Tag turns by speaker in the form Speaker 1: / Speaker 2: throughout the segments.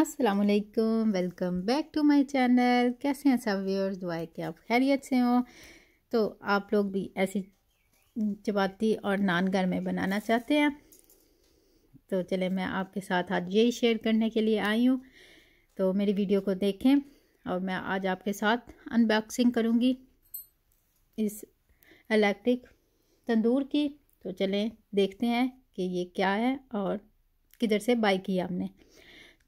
Speaker 1: असलकम welcome back to my channel कैसे हैं सब व्यूअर्स दुआ के कि आप खैरियत से हो तो आप लोग भी ऐसी चपाती और नान घर में बनाना चाहते हैं तो चले मैं आपके साथ आज यही शेयर करने के लिए आई हूँ तो मेरी वीडियो को देखें और मैं आज आपके साथ अनबॉक्सिंग करूँगी इस इलेक्ट्रिक तंदूर की तो चलें देखते हैं कि ये क्या है और किधर से बाई की आपने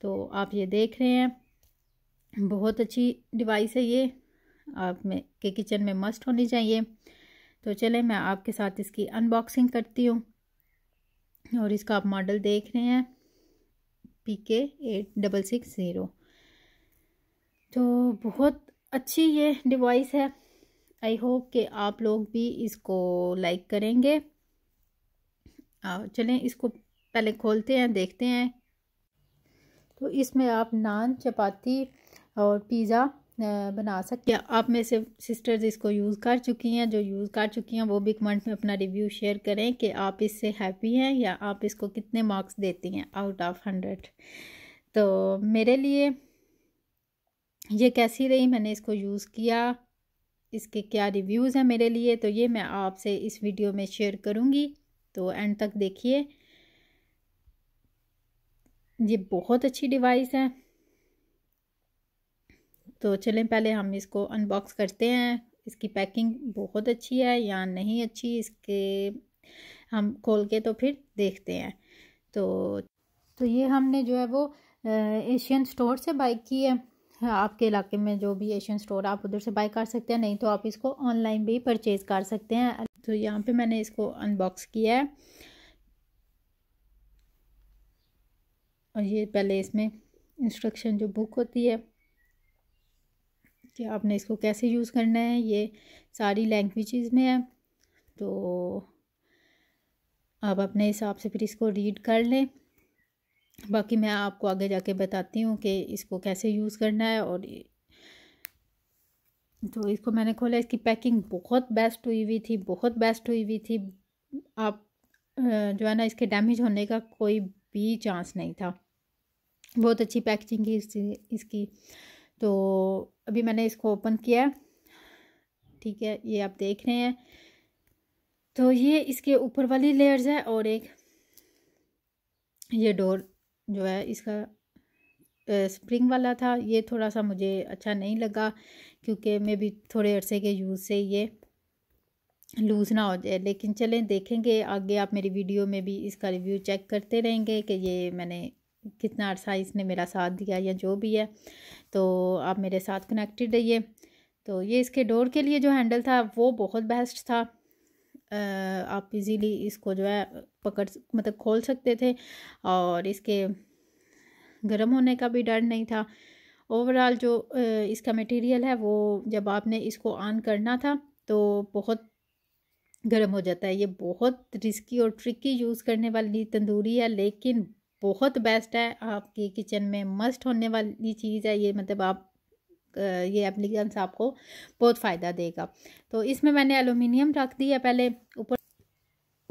Speaker 1: तो आप ये देख रहे हैं बहुत अच्छी डिवाइस है ये आप में के किचन में मस्ट होनी चाहिए तो चलें मैं आपके साथ इसकी अनबॉक्सिंग करती हूँ और इसका आप मॉडल देख रहे हैं पी के एट डबल सिक्स ज़ीरो तो बहुत अच्छी ये डिवाइस है आई होप कि आप लोग भी इसको लाइक करेंगे चलें इसको पहले खोलते हैं देखते हैं तो इसमें आप नान चपाती और पिज़्ज़ा बना सकते हैं आप में से सिस्टर्स इसको यूज़ कर चुकी हैं जो यूज़ कर चुकी हैं वो भी कमेंट में अपना रिव्यू शेयर करें कि आप इससे हैप्पी हैं या आप इसको कितने मार्क्स देती हैं आउट ऑफ हंड्रेड तो मेरे लिए ये कैसी रही मैंने इसको यूज़ किया इसके क्या रिव्यूज़ हैं मेरे लिए तो ये मैं आपसे इस वीडियो में शेयर करूँगी तो एंड तक देखिए ये बहुत अच्छी डिवाइस है तो चलें पहले हम इसको अनबॉक्स करते हैं इसकी पैकिंग बहुत अच्छी है या नहीं अच्छी इसके हम खोल के तो फिर देखते हैं तो तो ये हमने जो है वो एशियन स्टोर से बाइक की है आपके इलाके में जो भी एशियन स्टोर आप उधर से बाय कर सकते हैं नहीं तो आप इसको ऑनलाइन भी परचेज़ कर सकते हैं तो यहाँ पे मैंने इसको अनबॉक्स किया है और ये पहले इसमें इंस्ट्रक्शन जो बुक होती है कि आपने इसको कैसे यूज़ करना है ये सारी लैंग्वेजेस में है तो आप अपने हिसाब से फिर इसको रीड कर लें बाकी मैं आपको आगे जाके बताती हूँ कि इसको कैसे यूज़ करना है और तो इसको मैंने खोला इसकी पैकिंग बहुत बेस्ट हुई हुई थी बहुत बेस्ट हुई हुई थी आप जो है ना इसके डैमेज होने का कोई भी चांस नहीं था बहुत अच्छी पैकेजिंग है इसकी तो अभी मैंने इसको ओपन किया ठीक है ये आप देख रहे हैं तो ये इसके ऊपर वाली लेयर्स है और एक ये डोर जो है इसका स्प्रिंग वाला था ये थोड़ा सा मुझे अच्छा नहीं लगा क्योंकि मैं भी थोड़े अरसे के यूज़ से ये लूज़ ना हो जाए लेकिन चलें देखेंगे आगे आप मेरी वीडियो में भी इसका रिव्यू चेक करते रहेंगे कि ये मैंने कितना अरसा इसने मेरा साथ दिया या जो भी है तो आप मेरे साथ कनेक्टेड रहिए तो ये इसके डोर के लिए जो हैंडल था वो बहुत बेस्ट था आप इजीली इसको जो है पकड़ मतलब खोल सकते थे और इसके गर्म होने का भी डर नहीं था ओवरऑल जो इसका मटेरियल है वो जब आपने इसको ऑन करना था तो बहुत गर्म हो जाता है ये बहुत रिस्की और ट्रिकी यूज़ करने वाली तंदूरी है लेकिन बहुत बेस्ट है आपकी किचन में मस्ट होने वाली चीज़ है ये मतलब आप ये एप्लीकेशन आपको बहुत फ़ायदा देगा तो इसमें मैंने एलुमिनियम रख दिया पहले ऊपर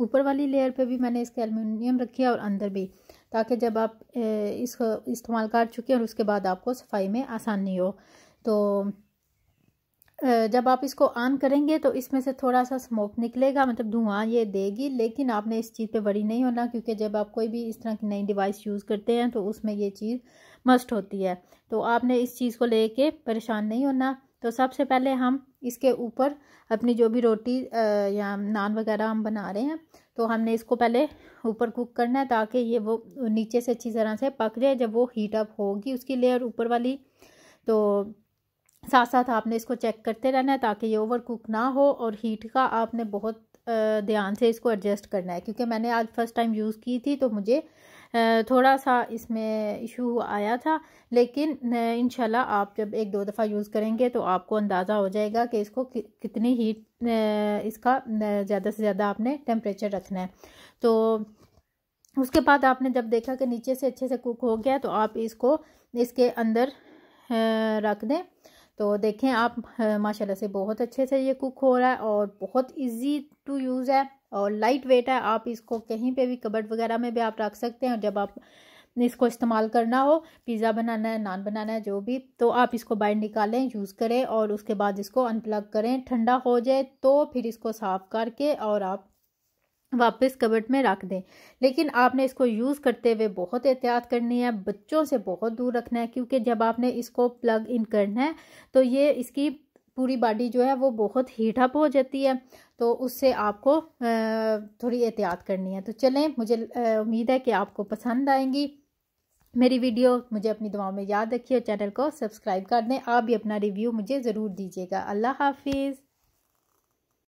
Speaker 1: ऊपर वाली लेयर पे भी मैंने इसके एलुमिनियम रखी है और अंदर भी ताकि जब आप इसको इस्तेमाल कर चुके हैं और उसके बाद आपको सफाई में आसानी हो तो जब आप इसको ऑन करेंगे तो इसमें से थोड़ा सा स्मोक निकलेगा मतलब धुआं ये देगी लेकिन आपने इस चीज़ पे वरी नहीं होना क्योंकि जब आप कोई भी इस तरह की नई डिवाइस यूज़ करते हैं तो उसमें ये चीज़ मस्ट होती है तो आपने इस चीज़ को लेके परेशान नहीं होना तो सबसे पहले हम इसके ऊपर अपनी जो भी रोटी या नान वगैरह हम बना रहे हैं तो हमने इसको पहले ऊपर कुक करना है ताकि ये वो नीचे से अच्छी तरह से पक जाए जब वो हीट अप होगी उसकी लेयर ऊपर वाली तो साथ साथ आपने इसको चेक करते रहना है ताकि ये ओवर कुक ना हो और हीट का आपने बहुत ध्यान से इसको एडजस्ट करना है क्योंकि मैंने आज फर्स्ट टाइम यूज़ की थी तो मुझे थोड़ा सा इसमें इशू आया था लेकिन इन आप जब एक दो दफ़ा यूज़ करेंगे तो आपको अंदाज़ा हो जाएगा कि इसको कितनी हीट इसका ज़्यादा से ज़्यादा आपने टेम्परेचर रखना है तो उसके बाद आपने जब देखा कि नीचे से अच्छे से कुक हो गया तो आप इसको इसके अंदर रख दें तो देखें आप माशाल्लाह से बहुत अच्छे से ये कुक हो रहा है और बहुत इजी टू यूज़ है और लाइट वेट है आप इसको कहीं पे भी कबर्ड वगैरह में भी आप रख सकते हैं जब आप इसको इस्तेमाल करना हो पिज़्ज़ा बनाना है नान बनाना है जो भी तो आप इसको बाइंड निकालें यूज़ करें और उसके बाद इसको अनप्लग करें ठंडा हो जाए तो फिर इसको साफ़ करके और आप वापस कबट में रख दें लेकिन आपने इसको यूज़ करते हुए बहुत एहतियात करनी है बच्चों से बहुत दूर रखना है क्योंकि जब आपने इसको प्लग इन करना है तो ये इसकी पूरी बॉडी जो है वो बहुत हीट अप हो जाती है तो उससे आपको थोड़ी एहतियात करनी है तो चलें मुझे उम्मीद है कि आपको पसंद आएंगी मेरी वीडियो मुझे अपनी दुआओं में याद रखिए और चैनल को सब्सक्राइब कर दें आप भी अपना रिव्यू मुझे ज़रूर दीजिएगा अल्लाह हाफिज़